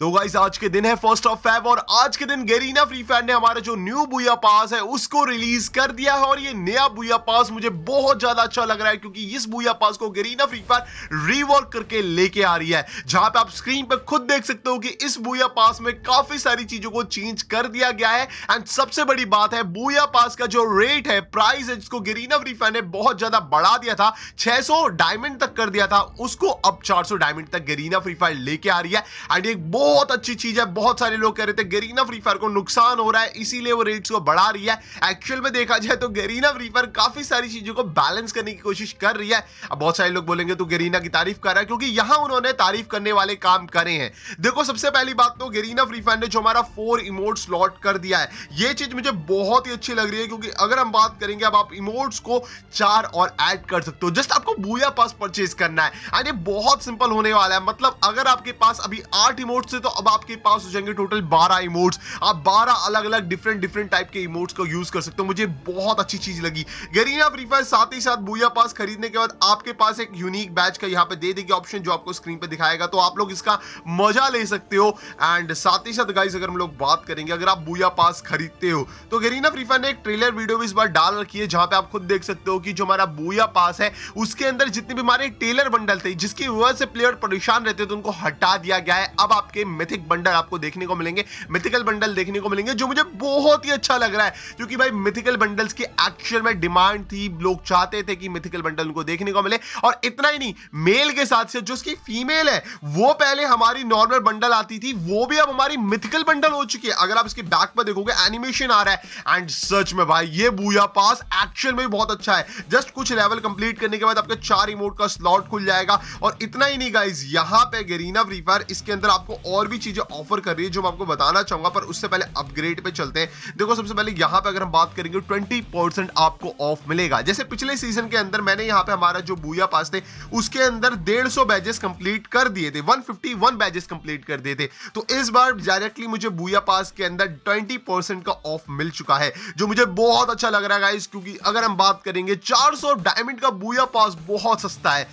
तो गाइस आज के दिन है फर्स्ट ऑफ फैब और आज के दिन गेरीना फ्री फायर ने हमारा जो न्यू बुया पास है उसको रिलीज कर दिया है और ये नया बुया पास मुझे बहुत ज्यादा अच्छा लग रहा है क्योंकि इस बुया पास को गेरीना फ्री फायर रिवर्क करके लेके आ रही है जहां पे आप स्क्रीन पर खुद देख सकते हो कि इस बुया पास में काफी सारी चीजों को चेंज कर दिया गया है एंड सबसे बड़ी बात है बुया पास का जो रेट है प्राइस है जिसको गेरीना फ्री फायर ने बहुत ज्यादा बढ़ा दिया था छह डायमंड तक कर दिया था उसको अब चार डायमंड तक गेरीना फ्री फायर लेके आ रही है एंड एक बहुत बहुत अच्छी चीज है बहुत सारे लोग कह रहे थे गरीना फ्री फायर को नुकसान हो रहा है इसीलिए वो रेट्स को बढ़ा रही है एक्चुअल में देखा जाए तो गरीना फ्री फायर काफी सारी चीजों को बैलेंस करने की कोशिश कर रही है अब बहुत सारे लोग बोलेंगे तो गरीना की तारीफ कर रहा है क्योंकि यहां उन्होंने तारीफ करने वाले काम करे हैं देखो सबसे पहली बात तो गरीना फ्री फायर ने जो हमारा फोर इमोट स्लॉट कर दिया है ये चीज मुझे बहुत ही अच्छी लग रही है क्योंकि अगर हम बात करेंगे अब आप इमोट्स को चार और एड कर सकते हो जस्ट आपको बूया पास परचेज करना है एंड ये बहुत सिंपल होने वाला है मतलब अगर आपके पास अभी आठ इमोट्स से तो अब आपके पास हो जाएंगे टोटल बारह इमोट्स आप बारह अलग अलग डिफरेंट डिफरेंट टाइप के इमोट्स को यूज कर सकते हो मुझे बहुत अच्छी चीज लगी गरीना फ्री फायर साथ ही साथ बुया पास खरीदने के बाद आपके पास एक यूनिक बैच का यहाँ पे दे देगी ऑप्शन जो आपको स्क्रीन पर दिखाएगा तो आप लोग इसका मजा ले सकते हो एंड साथ ही साथ गाइज अगर हम लोग बात करेंगे अगर आप बुया पास खरीदते हो तो गरीना फ्री फायर ने एक ट्रेलर वीडियो भी इस बार डाल रखी है जहां पर आप खुद देख सकते हो कि जो हमारा बुया पास है उसके अंदर जितने भी हमारे टेलर बंडल थे जिसकी वजह से प्लेयर परेशान रहते थे उनको हटा दिया गया है अब आपके मिथिक बंडल आपको देखने को मिलेंगे मिथिकल बंडल देखने को मिलेंगे जो मुझे बहुत ही अच्छा लग रहा है क्योंकि भाई मिथिकल बंडल्स की एक्चुअल में डिमांड थी लोग चाहते थे कि मिथिकल बंडल उनको देखने को मिले और इतना ही नहीं मेल के साथ से जो उसकी फीमेल है वो पहले हमारी नॉर्मल बंडल आती थी वो भी अब हमारी मिथिकल बंडल हो चुकी है अगर आप इसके बैक पर देखोगे एनिमेशन आ रहा है एंड सच में भाई ये बूया पास एक्चुअल में बहुत अच्छा है जस्ट कुछ लेवल कंप्लीट करने के बाद आपके चार रिमोट का स्लॉट खुल जाएगा और इतना ही नहीं गाइज यहां पर गरीना फ्री फायर इसके अंदर आपको और भी चीज़ें ऑफर कर रही है जो मैं आपको बताना चाहूंगा पर उससे पहले अपग्रेड पे चलते हैं देखो सबसे पहले यहाँ पे अगर हम बात करेंगे ट्वेंटी परसेंट आपको ऑफ मिलेगा जैसे पिछले सीजन के अंदर मैंने यहाँ पे हमारा जो बूया पास थे उसके अंदर डेढ़ सौ बैजेस कंप्लीट कर दिए थे one fifty one badges complete कर दिए थे तो इस बार डायरेक्टली मुझे बूया पास के अंदर ट्वेंटी परसेंट का ऑफ मिल चुका है जो मुझे बहुत अच्छा लग रहा है क्योंकि अगर हम बात करेंगे चार सौ डायमंड का बूया पास बहुत सस्ता है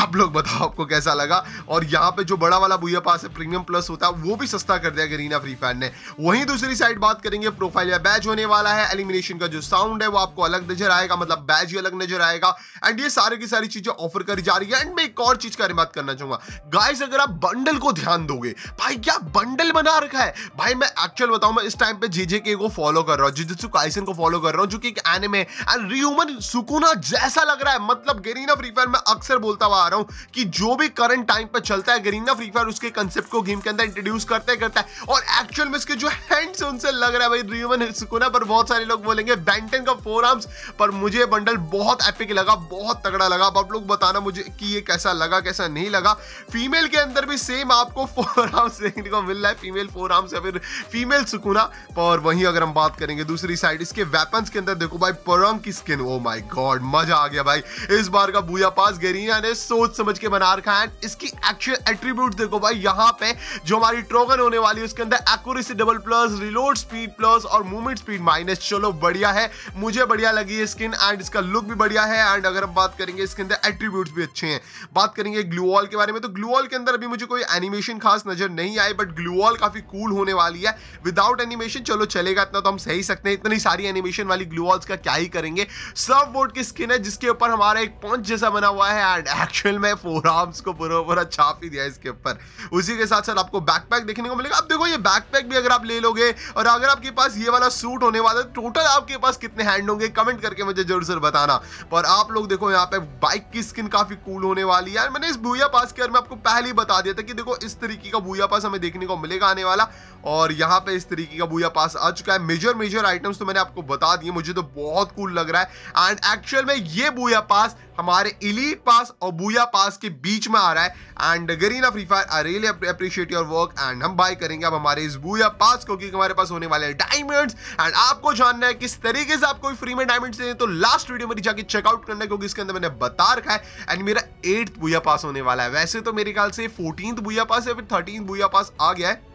आप लोग बताओ आपको कैसा लगा और यहाँ पे जो बड़ा वाला भूया पास है प्रीमियम प्लस होता है वो भी सस्ता कर दिया गरीना फ्री फायर ने वहीं दूसरी साइड बात करेंगे प्रोफाइल या बैच होने वाला है एलिमिनेशन का जो साउंड है वो आपको अलग नजर आएगा मतलब बैच ही अलग नजर आएगा एंड ये सारी की सारी चीजें ऑफर करी जा रही है एंड मैं एक और चीज का बात करना चाहूंगा गाइस अगर आप बंडल को ध्यान दोगे भाई क्या बंडल बना रखा है भाई मैं एक्चुअल बताऊं मैं इस टाइम पे जेजेके को फॉलो कर रहा हूँ जिजुत्सु काइसन को फॉलो कर रहा हूँ जो कि एक एनिमे एंड रियूमन सुकुना जैसा लग रहा है मतलब गरीना फ्री फायर में अक्सर बोलता हुआ पा रहा हूं कि जो भी करंट टाइम पर चलता है गरीना फ्री फायर उसके कंसेप्ट को गेम के अंदर इंट्रोड्यूस करते करता है और एक्चुअल में इसके जो हैंड्स उनसे लग रहा है भाई रिवन सुकुना पर बहुत सारे लोग बोलेंगे बैंटन का फोर आर्म्स पर मुझे बंडल बहुत एपिक लगा बहुत तगड़ा लगा आप लोग बताना मुझे कि ये कैसा लगा कैसा नहीं लगा फीमेल के अंदर भी सेम आपको फोर आर्म्स देखने को मिल रहा है फीमेल फोर आर्म्स या फिर फीमेल सुकुना और वहीं अगर हम बात करेंगे दूसरी साइड इसके वेपन्स के अंदर देखो भाई परंग की स्किन ओ माई गॉड मजा आ गया भाई इस बार का बूया पास गरीना ने सो सोच समझ के बना रखा है इसकी एक्चुअल एट्रीब्यूट देखो भाई यहाँ पे जो हमारी ट्रोगन होने वाली है उसके अंदर accuracy double plus reload speed plus और मूवमेंट स्पीड माइनस चलो बढ़िया है मुझे बढ़िया लगी है स्किन एंड इसका लुक भी बढ़िया है एंड अगर हम बात करेंगे इसके अंदर एट्रीब्यूट भी अच्छे हैं बात करेंगे ग्लूवॉल के बारे में तो ग्लूवॉल के अंदर अभी मुझे कोई एनिमेशन खास नजर नहीं आई बट ग्लूवॉल काफी कूल होने वाली है विदाउट एनिमेशन चलो चलेगा इतना तो हम सही सकते हैं इतनी सारी एनिमेशन वाली ग्लूवॉल्स का क्या ही करेंगे सब बोर्ड की स्किन है जिसके ऊपर हमारा एक पॉइंट जैसा बना हुआ है एंड एक्चुअल में फोर आर्म्स को पूरा पूरा छाप ही दिया इसके ऊपर उसी के साथ साथ आपको बैकपैक देखने को मिलेगा अब देखो ये बैकपैक भी अगर आप ले लोगे और अगर आपके पास ये वाला सूट होने वाला है टोटल आपके पास कितने हैंड होंगे कमेंट करके मुझे जरूर जरूर बताना पर आप लोग देखो यहाँ पे बाइक की स्किन काफी कूल होने वाली है मैंने इस भूया पास के में आपको पहले ही बता दिया था कि देखो इस तरीके का भूया पास हमें देखने को मिलेगा आने वाला और यहाँ पे इस तरीके का भूया पास आ चुका है मेजर मेजर आइटम्स तो मैंने आपको बता दिए मुझे तो बहुत कूल लग रहा है एंड एक्चुअल में ये भूया पास हमारे इलीट पास और बुया पास के बीच में आ रहा है and Garena Free Fire I really appreciate your work and हम बाय करेंगे अब हमारे इस बुया पास को क्योंकि हमारे पास होने वाले डायमंड्स एंड आपको जानना है किस तरीके से आपको फ्री में डायमंड्स चाहिए तो लास्ट वीडियो मेरी जाके चेकआउट करना है क्योंकि इसके अंदर मैंने बता रखा है एंड मेरा एट्थ बुया पास होने वाला है वैसे तो मेरे ख्याल से फोर्टीन बुया पास या फिर थर्टीन बुया पास आ गया है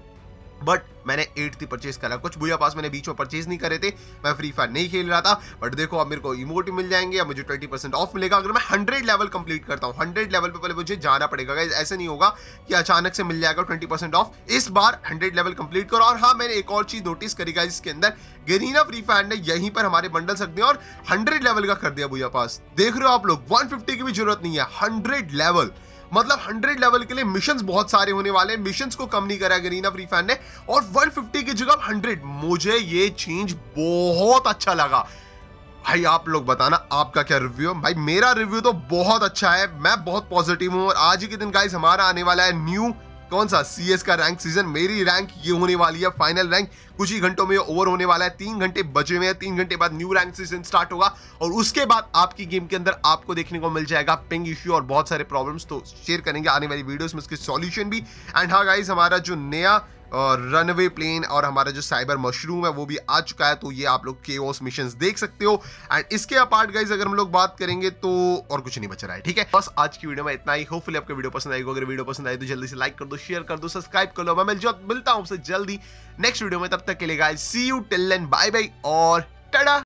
बट मैंने एट थी परचेज करा कुछ बुया पास मैंने बीच में परचेज नहीं करे थे मैं फ्री फायर नहीं खेल रहा था बट देखो अब मेरे को इमोट मिल जाएंगे अब मुझे ट्वेंटी परसेंट ऑफ मिलेगा अगर मैं हंड्रेड लेवल कंप्लीट करता हूँ हंड्रेड लेवल पे पहले मुझे जाना पड़ेगा ऐसे नहीं होगा कि अचानक से मिल जाएगा ट्वेंटी परसेंट ऑफ इस बार हंड्रेड लेवल कंप्लीट करो और हाँ मैंने एक और चीज नोटिस करी गाइज इसके अंदर गेरीना फ्री फायर ने यहीं पर हमारे बंडल सक दिया और हंड्रेड लेवल का कर दिया बुया पास देख रहे हो आप लोग वन की भी जरूरत नहीं है हंड्रेड लेवल मतलब हंड्रेड लेवल के लिए मिशन बहुत सारे होने वाले हैं मिशन को कम नहीं करा गरीना फ्री फैन ने और वन फिफ्टी की जगह हंड्रेड मुझे ये चेंज बहुत अच्छा लगा भाई आप लोग बताना आपका क्या रिव्यू है भाई मेरा रिव्यू तो बहुत अच्छा है मैं बहुत पॉजिटिव हूं और आज के दिन गाइस हमारा आने वाला है न्यू कौन सा सी का रैंक सीजन मेरी रैंक ये होने वाली है फाइनल रैंक कुछ ही घंटों में ओवर होने वाला है तीन घंटे बचे हुए हैं तीन घंटे बाद न्यू रैंक सीजन स्टार्ट होगा और उसके बाद आपकी गेम के अंदर आपको देखने को मिल जाएगा पिंग इश्यू और बहुत सारे प्रॉब्लम्स तो शेयर करेंगे आने वाली वीडियोस में उसके सॉल्यूशन भी एंड हाँ गाइज हमारा जो नया रनवे प्लेन और हमारा जो साइबर मशरूम है वो भी आ चुका है तो ये आप लोग के मिशन देख सकते हो एंड इसके अपार्ट गाइज अगर हम लोग बात करेंगे तो और कुछ नहीं बच रहा है ठीक है बस आज की वीडियो में इतना ही होपफुली आपको वीडियो पसंद आएगी अगर वीडियो पसंद आई तो जल्दी से लाइक कर दो शेयर कर दो सब्सक्राइब कर लो मैं जो मिलता हूँ आपसे जल्दी नेक्स्ट वीडियो में तब तक के लिए guys see you till and bye bye और टडा